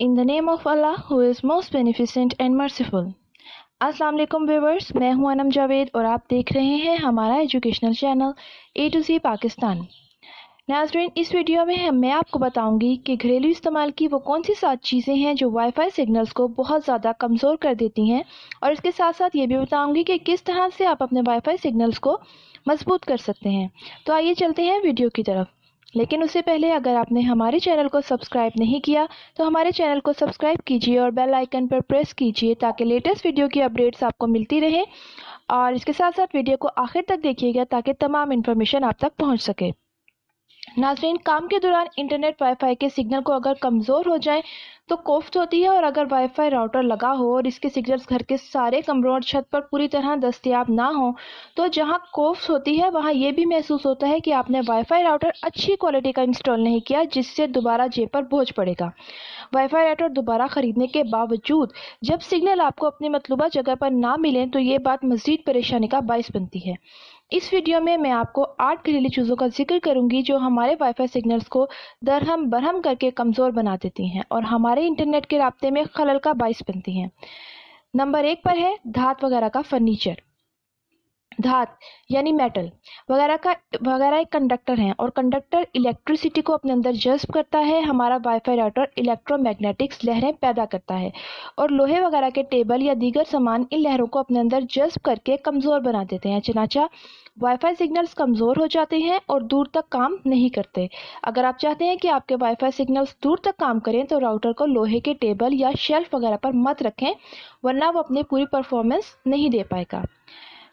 in the name of Allah who is most beneficent and merciful अस्सलाम वालेकुम viewers मैं हूं अनम जावेद और आप देख रहे हैं हमारा educational channel A to C Pakistan नाजरीन इस वीडियो में हम मैं आपको बताऊंगी कि घरेलू इस्तेमाल की वो कौन सी सात चीज़ें हैं जो वाईफाई सिग्नल्स को बहुत ज़्यादा कमज़ोर कर देती हैं और इसके साथ साथ ये भी बताऊंगी कि किस तरह से आप अपने वाईफाई सिग्नल्स को मजबूत कर सकते हैं तो आइए चलते हैं वीडियो की तरफ लेकिन उससे पहले अगर आपने हमारे चैनल को सब्सक्राइब नहीं किया तो हमारे चैनल को सब्सक्राइब कीजिए और बेल आइकन पर प्रेस कीजिए ताकि लेटेस्ट वीडियो की अपडेट्स आपको मिलती रहे और इसके साथ साथ वीडियो को आखिर तक देखिएगा ताकि तमाम इन्फॉर्मेशन आप तक पहुँच सके नाजरीन काम के दौरान इंटरनेट वाईफाई के सिग्नल को अगर कमज़ोर हो जाए तो कोफ्त तो होती है और अगर वाईफाई राउटर लगा हो और इसके सिग्नल्स घर के सारे कमरों और छत पर पूरी तरह दस्तियाब ना हो तो जहाँ कोफ्त होती है वहाँ ये भी महसूस होता है कि आपने वाईफाई राउटर अच्छी क्वालिटी का इंस्टॉल नहीं किया जिससे दोबारा जेब पर बोझ पड़ेगा वाईफाई राउटर दोबारा ख़रीदने के बावजूद जब सिग्नल आपको अपनी मतलूबा जगह पर ना मिले तो ये बात मज़ीद परेशानी का बायस बनती है इस वीडियो में मैं आपको आठ घरेलू चीज़ों का जिक्र करूंगी जो हमारे वाईफाई सिग्नल्स को दरहम बरहम करके कमज़ोर बना देती हैं और हमारे इंटरनेट के रबते में खलल का बाइस बनती हैं नंबर एक पर है धात वगैरह का फर्नीचर धात यानी मेटल वगैरह का वगैरह एक कंडक्टर हैं और कंडक्टर इलेक्ट्रिसिटी को अपने अंदर जज्ब करता है हमारा वाईफाई राउटर इलेक्ट्रोमैग्नेटिक्स लहरें पैदा करता है और लोहे वगैरह के टेबल या दीगर सामान इन लहरों को अपने अंदर जज्ब करके कमज़ोर बना देते हैं चनाचा वाईफाई सिग्नल्स कमज़ोर हो जाते हैं और दूर तक काम नहीं करते अगर आप चाहते हैं कि आपके वाईफाई सिग्नल्स दूर तक काम करें तो राउटर को लोहे के टेबल या शेल्फ वगैरह पर मत रखें वरना वो अपनी पूरी परफॉर्मेंस नहीं दे पाएगा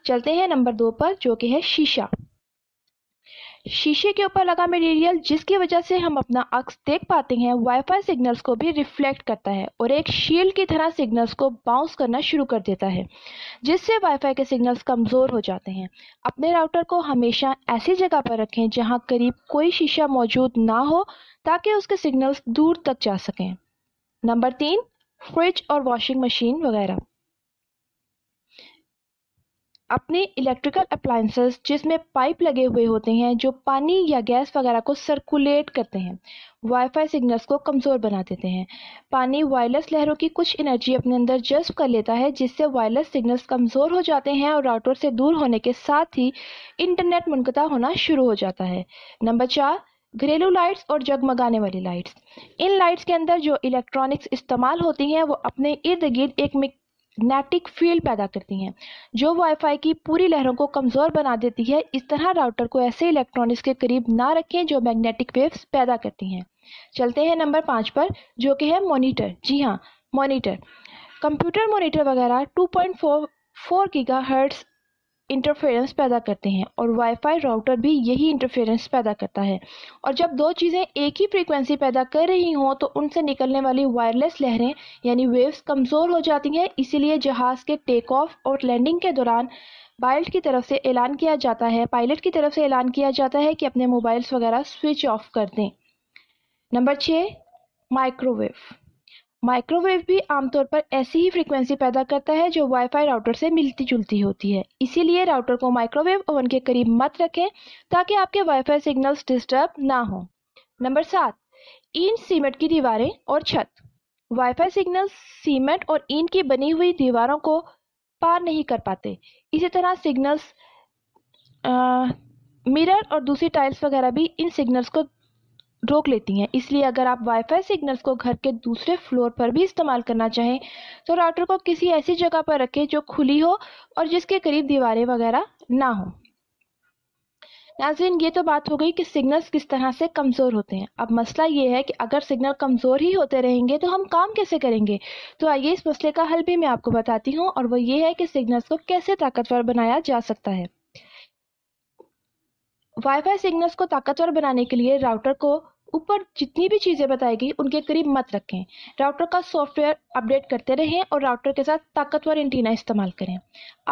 चलते हैं नंबर दो पर जो कि है शीशा शीशे के ऊपर लगा मटेरियल जिसकी वजह से हम अपना अक्स देख पाते हैं वाईफाई सिग्नल्स को भी रिफ्लेक्ट करता है और एक शील्ड की तरह सिग्नल्स को बाउंस करना शुरू कर देता है जिससे वाईफाई के सिग्नल्स कमज़ोर हो जाते हैं अपने राउटर को हमेशा ऐसी जगह पर रखें जहां करीब कोई शीशा मौजूद ना हो ताकि उसके सिग्नल्स दूर तक जा सकें नंबर तीन फ्रिज और वॉशिंग मशीन वगैरह अपने इलेक्ट्रिकल अप्लाइंसेस जिसमें पाइप लगे हुए होते हैं जो पानी या गैस वगैरह को सर्कुलेट करते हैं वाईफाई सिग्नल्स को कमज़ोर बना देते हैं पानी वायरलेस लहरों की कुछ एनर्जी अपने अंदर जज्ब कर लेता है जिससे वायरलेस सिग्नल्स कमज़ोर हो जाते हैं और राउटर से दूर होने के साथ ही इंटरनेट मुनकता होना शुरू हो जाता है नंबर चार घरेलू लाइट्स और जगमगाने वाली लाइट्स इन लाइट्स के अंदर जो इलेक्ट्रॉनिक्स इस्तेमाल होती हैं वो अपने इर्द गिर्द एक नेटिक फील्ड पैदा करती हैं जो वाईफाई की पूरी लहरों को कमज़ोर बना देती है इस तरह राउटर को ऐसे इलेक्ट्रॉनिक्स के करीब ना रखें जो मैग्नेटिक वेव्स पैदा करती हैं चलते हैं नंबर पाँच पर जो कि है मोनीटर जी हाँ मोनीटर कंप्यूटर मोनीटर वगैरह two four four gigahertz interference पैदा करते हैं और वाईफाई राउटर भी यही इंटरफेरेंस पैदा करता है और जब दो चीज़ें एक ही फ्रीक्वेंसी पैदा कर रही हों तो उनसे निकलने वाली वायरलेस लहरें यानी वेव्स कमज़ोर हो जाती हैं इसीलिए जहाज़ के टेक ऑफ और लैंडिंग के दौरान पायलट की तरफ से ऐलान किया जाता है पायलट की तरफ से ऐलान किया जाता है कि अपने मोबाइल्स वगैरह स्विच ऑफ कर दें नंबर छः माइक्रोवेव माइक्रोवेव भी आमतौर पर ऐसी ही फ्रीक्वेंसी पैदा करता है जो वाईफाई राउटर से मिलती जुलती होती है इसीलिए राउटर को माइक्रोवेव ओवन के करीब मत रखें ताकि आपके वाईफाई सिग्नल्स डिस्टर्ब ना हों नंबर सात ईंट सीमेंट की दीवारें और छत वाईफाई सिग्नल सीमेंट और ईंट की बनी हुई दीवारों को पार नहीं कर पाते इसी तरह सिग्नल्स मिरर और दूसरी टाइल्स वगैरह भी इन सिग्नल्स को रोक लेती हैं इसलिए अगर आप वाईफाई सिग्नल्स को घर के दूसरे फ्लोर पर भी इस्तेमाल करना चाहें तो राउटर को किसी ऐसी जगह पर रखें जो खुली हो और जिसके करीब दीवारें वगैरह ना हो नाजरीन ये तो बात हो गई कि सिग्नल्स किस तरह से कमज़ोर होते हैं अब मसला ये है कि अगर सिग्नल कमज़ोर ही होते रहेंगे तो हम काम कैसे करेंगे तो आइए इस मसले का हल भी मैं आपको बताती हूँ और वो ये है कि सिग्नल्स को कैसे ताकतवर बनाया जा सकता है वाईफाई सिग्नल्स को ताकतवर बनाने के लिए राउटर को ऊपर जितनी भी चीज़ें बताएगी उनके करीब मत रखें राउटर का सॉफ्टवेयर अपडेट करते रहें और राउटर के साथ ताकतवर एंटीना इस्तेमाल करें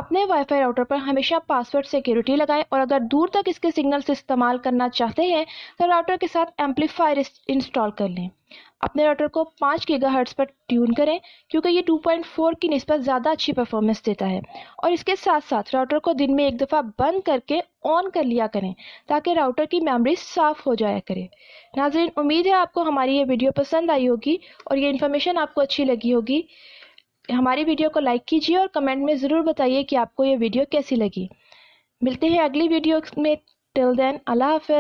अपने वाईफाई राउटर पर हमेशा पासवर्ड सिक्योरिटी लगाएं और अगर दूर तक इसके सिग्नल से इस्तेमाल करना चाहते हैं तो राउटर के साथ एम्पलीफायर इंस्टॉल कर लें अपने रोटर को पाँच गीगा हर्ट्स पर ट्यून करें क्योंकि ये 2.4 की नस्बत ज़्यादा अच्छी परफॉर्मेंस देता है और इसके साथ साथ राउटर को दिन में एक दफ़ा बंद करके ऑन कर लिया करें ताकि राउटर की मेमोरी साफ़ हो जाया करे नाजरीन उम्मीद है आपको हमारी ये वीडियो पसंद आई होगी और ये इन्फॉर्मेशन आपको अच्छी लगी होगी हमारी वीडियो को लाइक कीजिए और कमेंट में ज़रूर बताइए कि आपको ये वीडियो कैसी लगी मिलते हैं अगली वीडियो में टिल देन अल्लाह हाफ